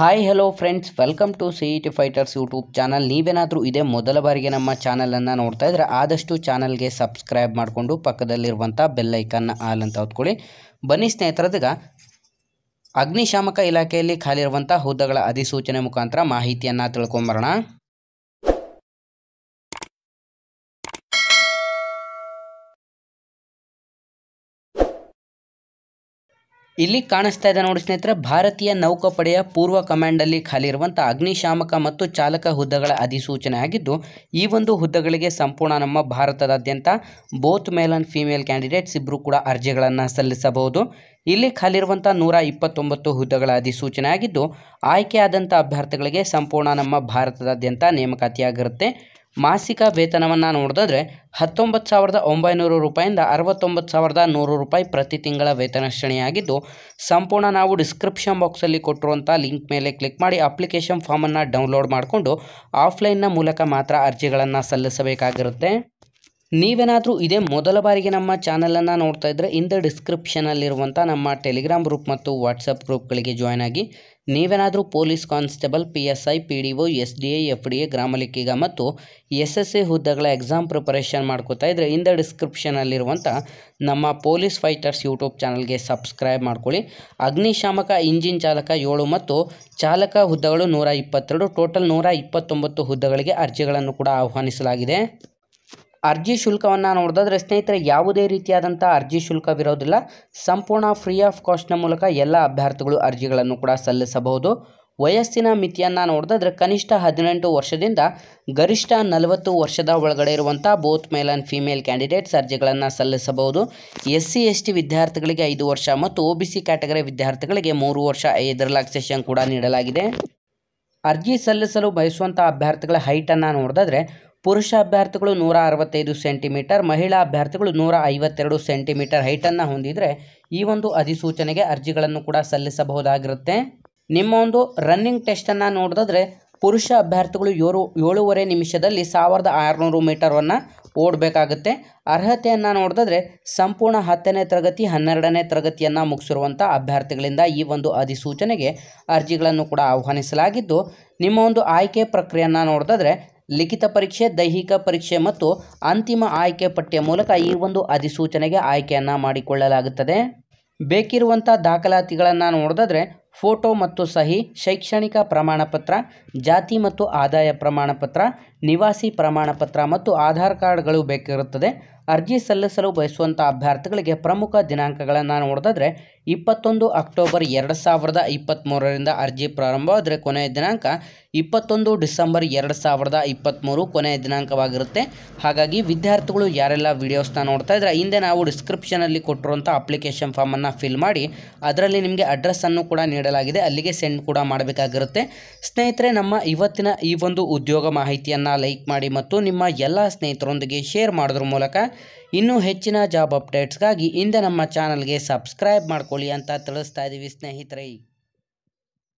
hi hello friends welcome to C T fighters YouTube channel ನೀವೇನಾದರೂ ಇದೇ ಮೊದಲ ಬಾರಿಗೆ ನಮ್ಮ ಚಾನಲನ್ನು ನೋಡ್ತಾ ಇದ್ದರೆ ಆದಷ್ಟು ಚಾನಲ್ಗೆ ಸಬ್ಸ್ಕ್ರೈಬ್ ಮಾಡಿಕೊಂಡು ಪಕ್ಕದಲ್ಲಿರುವಂಥ ಬೆಲ್ಲೈಕನ್ನ ಆಲ್ ಅಂತ ಹೊತ್ಕೊಳ್ಳಿ ಬನ್ನಿ ಸ್ನೇಹಿತರದೀಗ ಅಗ್ನಿಶಾಮಕ ಇಲಾಖೆಯಲ್ಲಿ ಖಾಲಿರುವಂಥ ಹುದ್ದೆಗಳ ಅಧಿಸೂಚನೆ ಮುಖಾಂತರ ಮಾಹಿತಿಯನ್ನು ತಿಳ್ಕೊಂಬರೋಣ ಇಲ್ಲಿ ಕಾಣಿಸ್ತಾ ಇದೆ ನೋಡಿ ಸ್ನೇಹಿತರೆ ಭಾರತೀಯ ನೌಕಾಪಡೆಯ ಪೂರ್ವ ಕಮಾಂಡಲ್ಲಿ ಖಾಲಿ ಇರುವಂಥ ಅಗ್ನಿಶಾಮಕ ಮತ್ತು ಚಾಲಕ ಹುದ್ದೆಗಳ ಅಧಿಸೂಚನೆ ಆಗಿದ್ದು ಈ ಒಂದು ಹುದ್ದೆಗಳಿಗೆ ಸಂಪೂರ್ಣ ನಮ್ಮ ಭಾರತದಾದ್ಯಂತ both male and female candidates ಇಬ್ಬರು ಕೂಡ ಅರ್ಜಿಗಳನ್ನು ಸಲ್ಲಿಸಬಹುದು ಇಲ್ಲಿ ಖಾಲಿರುವಂಥ ನೂರ ಇಪ್ಪತ್ತೊಂಬತ್ತು ಹುದ್ದೆಗಳ ಅಧಿಸೂಚನೆ ಆಗಿದ್ದು ಆಯ್ಕೆಯಾದಂಥ ಅಭ್ಯರ್ಥಿಗಳಿಗೆ ಸಂಪೂರ್ಣ ನಮ್ಮ ಭಾರತದಾದ್ಯಂತ ನೇಮಕಾತಿಯಾಗಿರುತ್ತೆ ಮಾಸಿಕ ವೇತನವನ್ನು ನೋಡಿದ್ರೆ ಹತ್ತೊಂಬತ್ತು ಸಾವಿರದ ಒಂಬೈನೂರು ರೂಪಾಯಿಂದ ಅರವತ್ತೊಂಬತ್ತು ಸಾವಿರದ ನೂರು ರೂಪಾಯಿ ಪ್ರತಿ ತಿಂಗಳ ವೇತನ ಶ್ರೇಣಿಯಾಗಿದ್ದು ಸಂಪೂರ್ಣ ನಾವು ಡಿಸ್ಕ್ರಿಪ್ಷನ್ ಬಾಕ್ಸಲ್ಲಿ ಕೊಟ್ಟಿರುವಂಥ ಲಿಂಕ್ ಮೇಲೆ ಕ್ಲಿಕ್ ಮಾಡಿ ಅಪ್ಲಿಕೇಶನ್ ಫಾರ್ಮನ್ನು ಡೌನ್ಲೋಡ್ ಮಾಡಿಕೊಂಡು ಆಫ್ಲೈನ್ನ ಮೂಲಕ ಮಾತ್ರ ಅರ್ಜಿಗಳನ್ನು ಸಲ್ಲಿಸಬೇಕಾಗಿರುತ್ತೆ ನೀವೇನಾದರೂ ಇದೇ ಮೊದಲ ಬಾರಿಗೆ ನಮ್ಮ ಚಾನಲನ್ನು ನೋಡ್ತಾ ಇದ್ದರೆ ಇಂದ ಡಿಸ್ಕ್ರಿಪ್ಷನಲ್ಲಿರುವಂಥ ನಮ್ಮ ಟೆಲಿಗ್ರಾಮ್ ಗ್ರೂಪ್ ಮತ್ತು ವಾಟ್ಸಪ್ ಗ್ರೂಪ್ಗಳಿಗೆ ಜಾಯ್ನ್ ಆಗಿ ನೀವೇನಾದರೂ police constable P S I P D O S D A F D A ಗ್ರಾಮಲಿಕ್ಕಿಗ ಮತ್ತು ಎಸ್ ಎಸ್ ಎ ಹುದ್ದೆಗಳ ಎಕ್ಸಾಮ್ ಪ್ರಿಪರೇಷನ್ ಮಾಡ್ಕೋತಾ ಇದ್ದರೆ ಇಂದ ಡಿಸ್ಕ್ರಿಪ್ಷನಲ್ಲಿರುವಂಥ ನಮ್ಮ ಪೊಲೀಸ್ ಫೈಟರ್ಸ್ ಯೂಟ್ಯೂಬ್ ಚಾನಲ್ಗೆ ಸಬ್ಸ್ಕ್ರೈಬ್ ಮಾಡ್ಕೊಳ್ಳಿ ಅಗ್ನಿಶಾಮಕ ಇಂಜಿನ್ ಚಾಲಕ ಏಳು ಮತ್ತು ಚಾಲಕ ಹುದ್ದೆಗಳು ನೂರ ಇಪ್ಪತ್ತೆರಡು ಟೋಟಲ್ ನೂರ ಇಪ್ಪತ್ತೊಂಬತ್ತು ಹುದ್ದೆಗಳಿಗೆ ಅರ್ಜಿಗಳನ್ನು ಕೂಡ ಆಹ್ವಾನಿಸಲಾಗಿದೆ ಅರ್ಜಿ ಶುಲ್ಕವನ್ನು ನೋಡಿದ್ರೆ ಸ್ನೇಹಿತರೆ ಯಾವುದೇ ರೀತಿಯಾದಂಥ ಅರ್ಜಿ ಶುಲ್ಕವಿರೋದಿಲ್ಲ ಸಂಪೂರ್ಣ ಫ್ರೀ ಆಫ್ ಕಾಸ್ಟ್ನ ಮೂಲಕ ಎಲ್ಲ ಅಭ್ಯರ್ಥಿಗಳು ಅರ್ಜಿಗಳನ್ನು ಕೂಡ ಸಲ್ಲಿಸಬಹುದು ವಯಸ್ಸಿನ ಮಿತಿಯನ್ನು ನೋಡಿದ್ರೆ ಕನಿಷ್ಠ ಹದಿನೆಂಟು ವರ್ಷದಿಂದ ಗರಿಷ್ಠ ನಲವತ್ತು ವರ್ಷದ ಒಳಗಡೆ ಇರುವಂಥ both male and female candidates ಅರ್ಜಿಗಳನ್ನು ಸಲ್ಲಿಸಬಹುದು ಎಸ್ ಸಿ ಎಸ್ ಟಿ ವಿದ್ಯಾರ್ಥಿಗಳಿಗೆ ಐದು ವರ್ಷ ಮತ್ತು ಒ ಬಿ ಸಿ ಕ್ಯಾಟಗರಿ ವಿದ್ಯಾರ್ಥಿಗಳಿಗೆ ಮೂರು ವರ್ಷ ಐದು ರಿಲ್ಯಾಕ್ಸೇಷನ್ ಕೂಡ ನೀಡಲಾಗಿದೆ ಅರ್ಜಿ ಸಲ್ಲಿಸಲು ಬಯಸುವಂಥ ಅಭ್ಯರ್ಥಿಗಳ ಹೈಟನ್ನು ನೋಡಿದ್ರೆ ಪುರುಷ ಅಭ್ಯರ್ಥಿಗಳು ನೂರ ಅರವತ್ತೈದು ಸೆಂಟಿಮೀಟರ್ ಮಹಿಳಾ ಅಭ್ಯರ್ಥಿಗಳು ನೂರ ಐವತ್ತೆರಡು ಸೆಂಟಿಮೀಟರ್ ಹೈಟನ್ನು ಹೊಂದಿದರೆ ಈ ಒಂದು ಅಧಿಸೂಚನೆಗೆ ಅರ್ಜಿಗಳನ್ನು ಕೂಡ ಸಲ್ಲಿಸಬಹುದಾಗಿರುತ್ತೆ ನಿಮ್ಮ ಒಂದು ರನ್ನಿಂಗ್ ಟೆಸ್ಟನ್ನು ನೋಡಿದ್ರೆ ಪುರುಷ ಅಭ್ಯರ್ಥಿಗಳು ಏಳು ಏಳೂವರೆ ನಿಮಿಷದಲ್ಲಿ ಸಾವಿರದ ಆರುನೂರು ಮೀಟರನ್ನು ಓಡಬೇಕಾಗುತ್ತೆ ಅರ್ಹತೆಯನ್ನು ನೋಡಿದ್ರೆ ಸಂಪೂರ್ಣ ಹತ್ತನೇ ತರಗತಿ ಹನ್ನೆರಡನೇ ತರಗತಿಯನ್ನು ಮುಗಿಸಿರುವಂಥ ಅಭ್ಯರ್ಥಿಗಳಿಂದ ಈ ಒಂದು ಅಧಿಸೂಚನೆಗೆ ಅರ್ಜಿಗಳನ್ನು ಕೂಡ ಆಹ್ವಾನಿಸಲಾಗಿದ್ದು ನಿಮ್ಮ ಒಂದು ಆಯ್ಕೆ ಪ್ರಕ್ರಿಯೆಯನ್ನು ನೋಡಿದ್ರೆ ಲಿಖಿತ ಪರೀಕ್ಷೆ ದೈಹಿಕ ಪರೀಕ್ಷೆ ಮತ್ತು ಅಂತಿಮ ಆಯ್ಕೆ ಪಠ್ಯ ಮೂಲಕ ಈ ಒಂದು ಅಧಿಸೂಚನೆಗೆ ಆಯ್ಕೆಯನ್ನು ಮಾಡಿಕೊಳ್ಳಲಾಗುತ್ತದೆ ಬೇಕಿರುವಂಥ ದಾಖಲಾತಿಗಳನ್ನು ನೋಡಿದ್ರೆ ಫೋಟೋ ಮತ್ತು ಸಹಿ ಶೈಕ್ಷಣಿಕ ಪ್ರಮಾಣಪತ್ರ ಜಾತಿ ಮತ್ತು ಆದಾಯ ಪ್ರಮಾಣಪತ್ರ ನಿವಾಸಿ ಪ್ರಮಾಣಪತ್ರ ಮತ್ತು ಆಧಾರ್ ಕಾರ್ಡ್ಗಳು ಬೇಕಿರುತ್ತದೆ ಅರ್ಜಿ ಸಲ್ಲಿಸಲು ಬಯಸುವಂಥ ಅಭ್ಯರ್ಥಿಗಳಿಗೆ ಪ್ರಮುಖ ದಿನಾಂಕಗಳನ್ನು ನೋಡೋದಾದರೆ ಇಪ್ಪತ್ತೊಂದು ಅಕ್ಟೋಬರ್ ಎರಡು ಸಾವಿರದ ಇಪ್ಪತ್ತ್ಮೂರರಿಂದ ಅರ್ಜಿ ಪ್ರಾರಂಭವಾದರೆ ಕೊನೆಯ ದಿನಾಂಕ ಇಪ್ಪತ್ತೊಂದು ಡಿಸೆಂಬರ್ ಎರಡು ಸಾವಿರದ ಇಪ್ಪತ್ತ್ಮೂರು ಕೊನೆಯ ದಿನಾಂಕವಾಗಿರುತ್ತೆ ಹಾಗಾಗಿ ವಿದ್ಯಾರ್ಥಿಗಳು ಯಾರೆಲ್ಲ ವೀಡಿಯೋಸ್ನ ನೋಡ್ತಾ ಇದ್ದರೆ ಹಿಂದೆ ನಾವು ಡಿಸ್ಕ್ರಿಪ್ಷನಲ್ಲಿ ಕೊಟ್ಟಿರುವಂಥ ಅಪ್ಲಿಕೇಶನ್ ಫಾರ್ಮನ್ನು ಫಿಲ್ ಮಾಡಿ ಅದರಲ್ಲಿ ನಿಮಗೆ ಅಡ್ರೆಸ್ಸನ್ನು ಕೂಡ ನೀಡಲಾಗಿದೆ ಅಲ್ಲಿಗೆ ಸೆಂಡ್ ಕೂಡ ಮಾಡಬೇಕಾಗಿರುತ್ತೆ ಸ್ನೇಹಿತರೆ ನಮ್ಮ ಇವತ್ತಿನ ಈ ಒಂದು ಉದ್ಯೋಗ ಮಾಹಿತಿಯನ್ನು ಲೈಕ್ ಮಾಡಿ ಮತ್ತು ನಿಮ್ಮ ಎಲ್ಲ ಸ್ನೇಹಿತರೊಂದಿಗೆ ಶೇರ್ ಮಾಡೋದ್ರ ಮೂಲಕ ಇನ್ನು ಹೆಚ್ಚಿನ ಜಾಬ್ ಅಪ್ಡೇಟ್ಸ್ಗಾಗಿ ಇಂದ ನಮ್ಮ ಚಾನಲ್ಗೆ ಸಬ್ಸ್ಕ್ರೈಬ್ ಮಾಡ್ಕೊಳ್ಳಿ ಅಂತ ತಿಳಿಸ್ತಾ ಇದ್ದೀವಿ ಸ್ನೇಹಿತರೆ